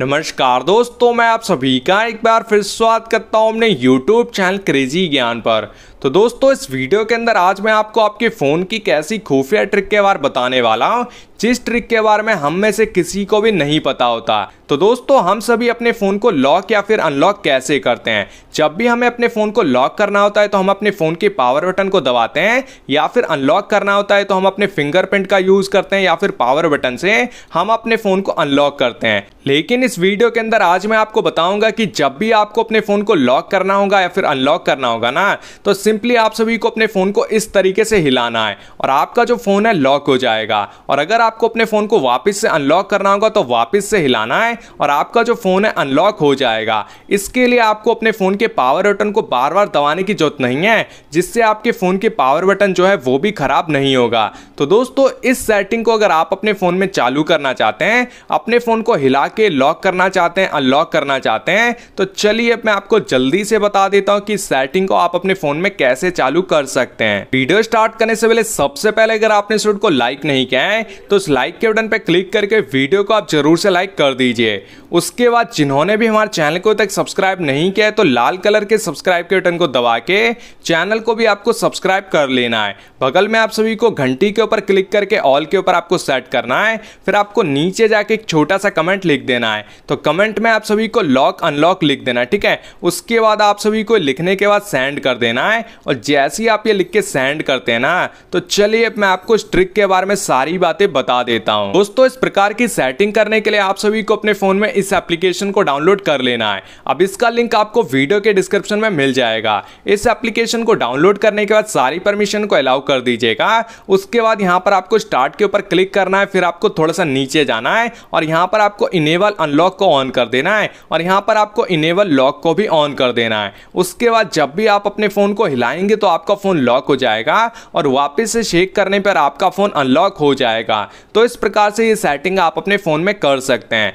नमस्कार दोस्तों मैं आप सभी का एक बार फिर स्वागत करता हूं अपने YouTube चैनल क्रेजी ज्ञान पर तो दोस्तों इस वीडियो के अंदर आज मैं आपको आपके फ़ोन की कैसी खुफिया ट्रिक के बारे बताने वाला हूं जिस ट्रिक के बारे में हम में से किसी को भी नहीं पता होता तो दोस्तों हम सभी अपने फ़ोन को लॉक या फिर अनलॉक कैसे करते हैं जब भी हमें अपने फ़ोन को लॉक करना होता है तो हम अपने फ़ोन के पावर बटन को दबाते हैं या फिर अनलॉक करना होता है तो हम अपने फिंगरप्रिंट का यूज़ करते हैं या फिर पावर बटन से हम अपने फ़ोन को अनलॉक करते हैं लेकिन इस वीडियो के अंदर आज मैं आपको बताऊंगा कि जब भी आपको अपने फ़ोन को लॉक करना होगा या फिर अनलॉक करना होगा ना तो सिंपली आप सभी को अपने फ़ोन को इस तरीके से हिलाना है और आपका जो फ़ोन है लॉक हो जाएगा और अगर आपको अपने फ़ोन को वापस से अनलॉक करना होगा तो वापस से हिलाना है और आपका जो फ़ोन है अनलॉक हो जाएगा इसके लिए आपको अपने फ़ोन के पावर बटन को बार बार दबाने की ज़रूरत नहीं है जिससे आपके फ़ोन के पावर बटन जो है वो भी ख़राब नहीं होगा तो दोस्तों इस सेटिंग को अगर आप अपने फ़ोन में चालू करना चाहते हैं अपने फ़ोन को हिला के लॉक करना चाहते हैं अनलॉक करना चाहते हैं तो चलिए मैं आपको जल्दी से बता देता हूँ कि सेटिंग को आप अपने फ़ोन में कैसे चालू कर सकते हैं वीडियो स्टार्ट करने से पहले सबसे पहले अगर आपने इस को लाइक नहीं किया है तो तो उस लाइक के बटन पर क्लिक करके वीडियो को आप जरूर से लाइक कर दीजिए उसके बाद जिन्होंने भी हमारे चैनल को तक सब्सक्राइब नहीं किया है तो लाल कलर के सब्सक्राइब के बटन को दबा के चैनल को भी आपको सब्सक्राइब कर लेना है बगल में आप सभी को घंटी के ऊपर क्लिक करके ऑल के ऊपर आपको सेट करना है फिर आपको नीचे जाके एक छोटा सा कमेंट लिख देना है तो कमेंट में आप सभी को लॉक अनलॉक लिख देना है ठीक है उसके बाद आप सभी को लिखने के बाद सेंड कर देना है और जैसे ही आप ये लिख के सेंड करते हैं ना तो चलिए मैं आपको इस ट्रिक के बारे में सारी बातें बता देता हूँ दोस्तों इस प्रकार की सेटिंग करने के लिए आप सभी को अपने फोन में इस एप्लीकेशन को डाउनलोड कर लेना है अब इसका लिंक आपको वीडियो के डिस्क्रिप्शन में मिल जाएगा इस एप्लीकेशन को डाउनलोड करने के बाद सारी परमिशन को अलाउ कर दीजिएगा उसके बाद यहाँ पर आपको स्टार्ट के ऊपर क्लिक करना है फिर आपको थोड़ा सा नीचे जाना है और यहाँ पर आपको इनेबल अनलॉक को ऑन कर देना है और यहाँ पर आपको इनेबल लॉक को भी ऑन कर देना है उसके बाद जब भी आप अपने फ़ोन को हिलाएंगे तो आपका फ़ोन लॉक हो जाएगा और वापस से शेक करने पर आपका फ़ोन अनलॉक हो जाएगा तो इस प्रकार से ये सेटिंग आप अपने फ़ोन में कर सकते हैं